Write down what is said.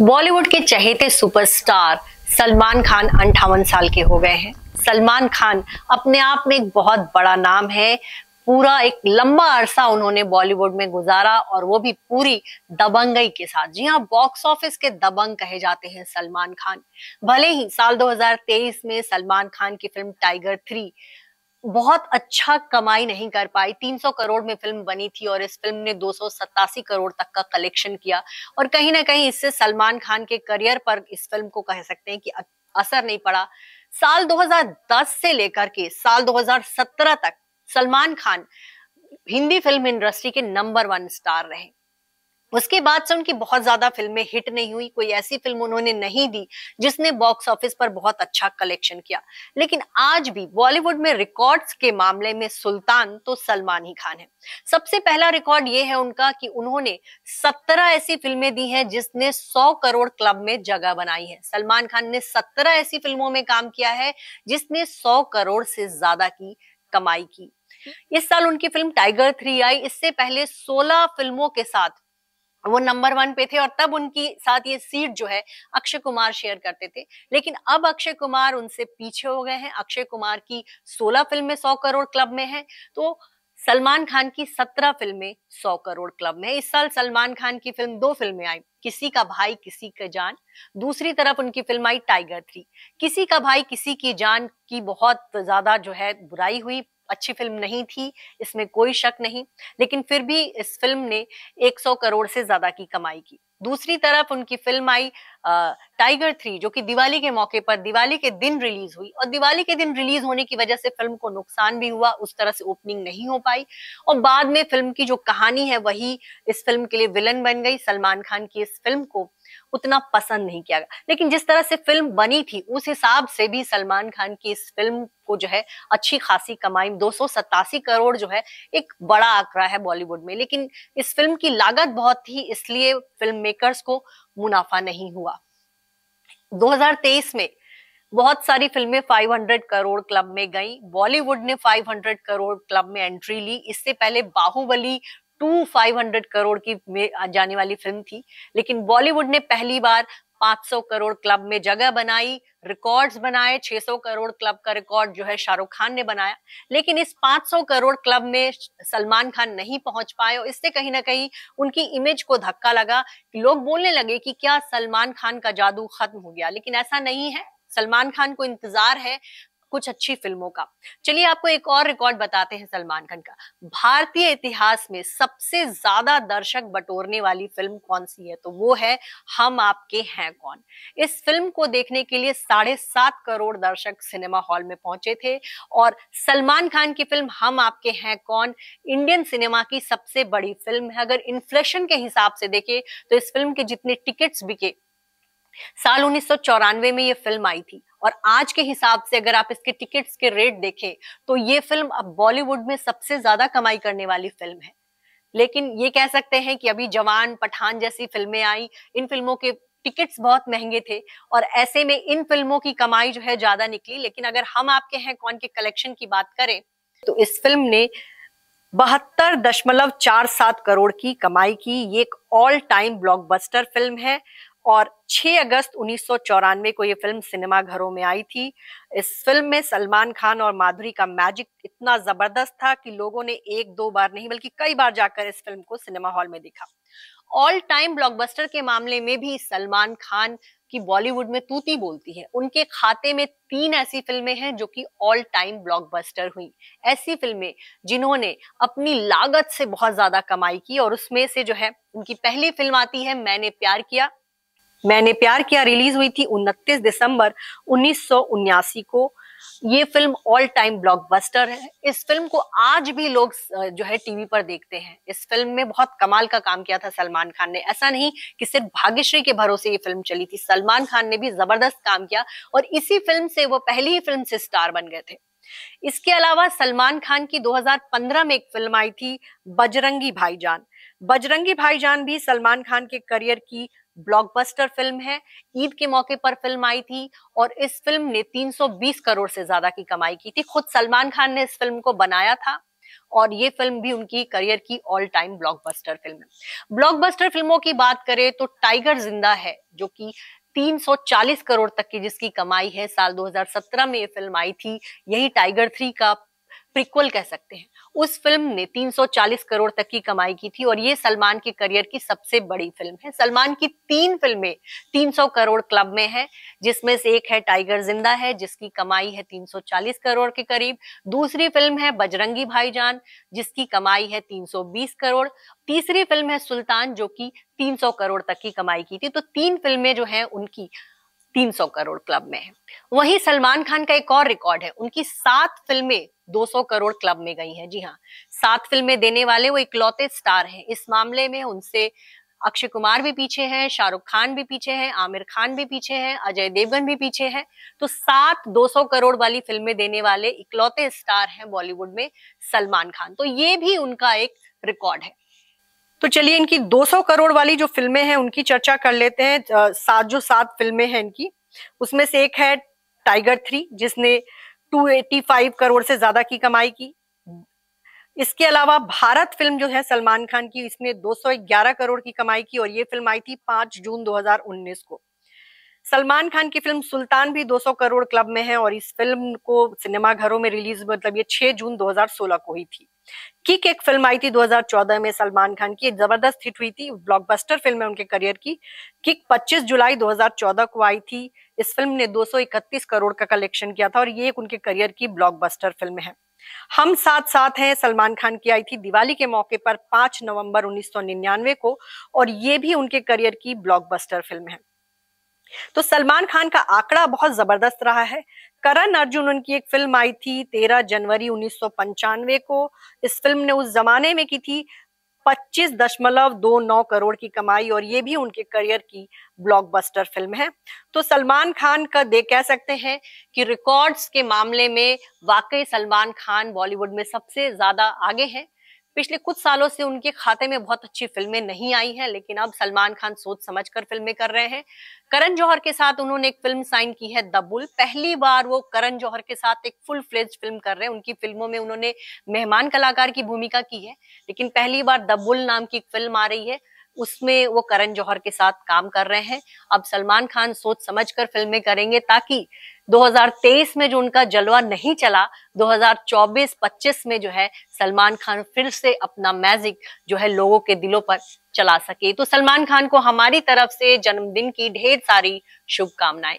बॉलीवुड के चहेते सुपरस्टार सलमान खान अंठावन साल के हो गए हैं सलमान खान अपने आप में एक बहुत बड़ा नाम है पूरा एक लंबा अरसा उन्होंने बॉलीवुड में गुजारा और वो भी पूरी दबंगई के साथ जी हाँ बॉक्स ऑफिस के दबंग कहे जाते हैं सलमान खान भले ही साल 2023 में सलमान खान की फिल्म टाइगर थ्री बहुत अच्छा कमाई नहीं कर पाई 300 करोड़ में फिल्म बनी थी और इस फिल्म ने दो करोड़ तक का कलेक्शन किया और कहीं ना कहीं इससे सलमान खान के करियर पर इस फिल्म को कह सकते हैं कि असर नहीं पड़ा साल 2010 से लेकर के साल 2017 तक सलमान खान हिंदी फिल्म इंडस्ट्री के नंबर वन स्टार रहे उसके बाद से उनकी बहुत ज्यादा फिल्में हिट नहीं हुई कोई ऐसी फिल्म उन्होंने नहीं दी जिसने बॉक्स ऑफिस पर बहुत अच्छा कलेक्शन किया लेकिन आज भी बॉलीवुड में रिकॉर्ड्स के मामले में सुल्तान तो सलमान ही खान है सबसे पहला रिकॉर्ड ये है उनका कि उन्होंने सत्रह ऐसी फिल्में दी हैं जिसने सौ करोड़ क्लब में जगह बनाई है सलमान खान ने सत्रह ऐसी फिल्मों में काम किया है जिसने सौ करोड़ से ज्यादा की कमाई की इस साल उनकी फिल्म टाइगर थ्री आई इससे पहले 16 फिल्मों के साथ वो नंबर वन पे थे और तब उनकी साथ ये सीट जो है अक्षय कुमार शेयर करते थे लेकिन अब अक्षय कुमार उनसे पीछे हो गए हैं अक्षय कुमार की सोलह फिल्में सौ करोड़ क्लब में है तो सलमान खान की सत्रह फिल्में सौ करोड़ क्लब में इस साल सलमान खान की फिल्म दो फिल्में आई किसी का भाई किसी का जान दूसरी तरफ उनकी फिल्म आई टाइगर थ्री किसी का भाई किसी की जान की बहुत ज्यादा जो है बुराई हुई अच्छी फिल्म नहीं थी इसमें कोई शक नहीं लेकिन फिर भी इस फिल्म ने 100 करोड़ से ज्यादा की कमाई की दूसरी तरफ उनकी फिल्म आई टाइगर थ्री जो कि दिवाली के मौके पर दिवाली के दिन रिलीज हुई और दिवाली के दिन रिलीज होने की वजह से फिल्म को नुकसान भी हुआ उस तरह से ओपनिंग नहीं हो पाई और बाद में फिल्म की जो कहानी है वही इस फिल्म के लिए विलन बन गई सलमान खान की इस फिल्म को उतना पसंद नहीं किया गया लेकिन जिस तरह से फिल्म बनी थी उस हिसाब से भी सलमान खान की इस फिल्म को जो है अच्छी खासी कमाई दो करोड़ जो है एक बड़ा आंकड़ा है बॉलीवुड में लेकिन इस फिल्म की लागत बहुत थी इसलिए फिल्म मेकर्स को मुनाफा नहीं हुआ 2023 में बहुत सारी फिल्में 500 करोड़ क्लब में गई बॉलीवुड ने 500 करोड़ क्लब में एंट्री ली इससे पहले Baahubali two five hundred crore की जाने वाली फिल्म थी लेकिन बॉलीवुड ने पहली बार 500 करोड़ क्लब में जगह बनाई रिकॉर्ड्स बनाए 600 करोड़ क्लब का रिकॉर्ड जो है शाहरुख खान ने बनाया लेकिन इस 500 करोड़ क्लब में सलमान खान नहीं पहुंच पाए और इससे कहीं ना कहीं उनकी इमेज को धक्का लगा लोग बोलने लगे कि क्या सलमान खान का जादू खत्म हो गया लेकिन ऐसा नहीं है सलमान खान को इंतजार है कुछ अच्छी फिल्मों का चलिए आपको एक और रिकॉर्ड बताते हैं सलमान खान का भारतीय इतिहास में सबसे ज्यादा दर्शक बटोरने वाली फिल्म कौन सी है तो वो है हम आपके हैं कौन इस फिल्म को देखने के लिए साढ़े सात करोड़ दर्शक सिनेमा हॉल में पहुंचे थे और सलमान खान की फिल्म हम आपके हैं कौन इंडियन सिनेमा की सबसे बड़ी फिल्म है अगर इन्फ्लेशन के हिसाब से देखें तो इस फिल्म के जितने टिकट्स बिके साल उन्नीस में यह फिल्म आई थी और आज के हिसाब से अगर आप इसके टिकट्स के रेट देखें तो ये फिल्म अब बॉलीवुड में सबसे ज्यादा कमाई करने वाली फिल्म है लेकिन ये कह सकते हैं कि अभी जवान पठान जैसी फिल्में आई इन फिल्मों के टिकट्स बहुत महंगे थे और ऐसे में इन फिल्मों की कमाई जो है ज्यादा निकली लेकिन अगर हम आपके हैं कौन के कलेक्शन की बात करें तो इस फिल्म ने बहत्तर दशमलव चार सात करोड़ की कमाई की ये एक ऑल टाइम ब्लॉकबस्टर फिल्म है और 6 अगस्त उन्नीस को ये फिल्म सिनेमा घरों में आई थी इस फिल्म में सलमान खान और माधुरी का मैजिक इतना जबरदस्त था कि लोगों ने एक दो बार नहीं बल्कि कई बार जाकर इस फिल्म को सिनेमा हॉल में देखा ऑल टाइम ब्लॉकबस्टर के मामले में भी सलमान खान की बॉलीवुड में तूती बोलती है उनके खाते में तीन ऐसी फिल्में हैं जो कि ऑल टाइम ब्लॉकबस्टर हुई ऐसी फिल्में जिन्होंने अपनी लागत से बहुत ज्यादा कमाई की और उसमें से जो है उनकी पहली फिल्म आती है मैंने प्यार किया मैंने प्यार किया रिलीज हुई थी 29 दिसंबर उन्नीस को ये फिल्म ऑल टाइम ब्लॉकबस्टर है इस फिल्म को आज भी लोग जो है टीवी पर देखते हैं इस फिल्म में बहुत कमाल का काम किया था सलमान खान ने ऐसा नहीं कि सिर्फ भाग्यश्री के भरोसे ये फिल्म चली थी सलमान खान ने भी जबरदस्त काम किया और इसी फिल्म से वो पहली ही फिल्म से स्टार बन गए थे इसके अलावा सलमान खान की 2015 में एक फिल्म आई थी बजरंगी भाईजान बजरंगी भाईजान भी सलमान खान के करियर की ब्लॉकबस्टर फिल्म है ईद के मौके पर फिल्म आई थी और इस फिल्म ने 320 करोड़ से ज्यादा की कमाई की थी खुद सलमान खान ने इस फिल्म को बनाया था और ये फिल्म भी उनकी करियर की ऑल टाइम ब्लॉकबस्टर फिल्म है ब्लॉकबस्टर फिल्मों की बात करें तो टाइगर जिंदा है जो कि 340 करोड़ तक की जिसकी कमाई है साल 2017 में ये फिल्म आई थी यही टाइगर थ्री का प्रिक्वल कह सकते हैं उस फिल्म ने 340 करोड़ तक की कमाई की थी और ये सलमान के करियर की सबसे बड़ी फिल्म है सलमान की तीन फिल्में 300 करोड़ क्लब में है जिसमें से एक है टाइगर जिंदा है जिसकी कमाई है 340 करोड़ के करीब दूसरी फिल्म है बजरंगी भाईजान जिसकी कमाई है 320 करोड़ तीसरी फिल्म है सुल्तान जो की तीन करोड़ तक की कमाई की थी तो तीन फिल्में जो है उनकी 300 करोड़ क्लब में है वहीं सलमान खान का एक और रिकॉर्ड है उनकी सात फिल्में 200 करोड़ क्लब में गई हैं जी हाँ सात फिल्में देने वाले वो इकलौते स्टार हैं इस मामले में उनसे अक्षय कुमार भी पीछे हैं शाहरुख खान भी पीछे हैं आमिर खान भी पीछे हैं अजय देवगन भी पीछे हैं तो सात 200 करोड़ वाली फिल्में देने वाले इकलौते स्टार हैं बॉलीवुड में सलमान खान तो ये भी उनका एक रिकॉर्ड है तो चलिए इनकी 200 करोड़ वाली जो फिल्में हैं उनकी चर्चा कर लेते हैं सात जो सात फिल्में हैं इनकी उसमें से एक है टाइगर थ्री जिसने 285 करोड़ से ज्यादा की कमाई की इसके अलावा भारत फिल्म जो है सलमान खान की इसने 211 करोड़ की कमाई की और ये फिल्म आई थी 5 जून 2019 को सलमान खान की फिल्म सुल्तान भी 200 करोड़ क्लब में है और इस फिल्म को सिनेमाघरों में रिलीज मतलब ये 6 जून 2016 को हुई थी किक एक फिल्म आई थी 2014 में सलमान खान की जबरदस्त हिट हुई थी ब्लॉकबस्टर फिल्म है उनके करियर की किक 25 जुलाई 2014 को आई थी इस फिल्म ने 231 करोड़ का कलेक्शन किया था और ये एक उनके करियर की ब्लॉकबस्टर फिल्म है हम साथ साथ हैं सलमान खान की आई थी दिवाली के मौके पर 5 नवंबर 1999 को और ये भी उनके करियर की ब्लॉकबस्टर फिल्म है तो सलमान खान का आंकड़ा बहुत जबरदस्त रहा है करण अर्जुन उनकी एक फिल्म आई थी तेरह जनवरी उन्नीस को इस फिल्म ने उस जमाने में की थी पच्चीस दशमलव दो नौ करोड़ की कमाई और ये भी उनके करियर की ब्लॉकबस्टर फिल्म है तो सलमान खान का दे कह सकते हैं कि रिकॉर्ड्स के मामले में वाकई सलमान खान बॉलीवुड में सबसे ज्यादा आगे हैं पिछले कुछ सालों से उनके खाते में बहुत अच्छी फिल्में नहीं आई हैं लेकिन अब सलमान खान सोच समझ कर फिल्में कर रहे हैं करण जौहर के साथ उन्होंने एक फिल्म साइन की है दबुल पहली बार वो करण जौहर के साथ एक फुल फ्लेज फिल्म कर रहे हैं उनकी फिल्मों में उन्होंने मेहमान कलाकार की भूमिका की है लेकिन पहली बार दबुल नाम की फिल्म आ रही है उसमें वो करण जौहर के साथ काम कर रहे हैं अब सलमान खान सोच समझ कर फिल्में करेंगे ताकि 2023 में जो उनका जलवा नहीं चला 2024-25 में जो है सलमान खान फिर से अपना मैजिक जो है लोगों के दिलों पर चला सके तो सलमान खान को हमारी तरफ से जन्मदिन की ढेर सारी शुभकामनाएं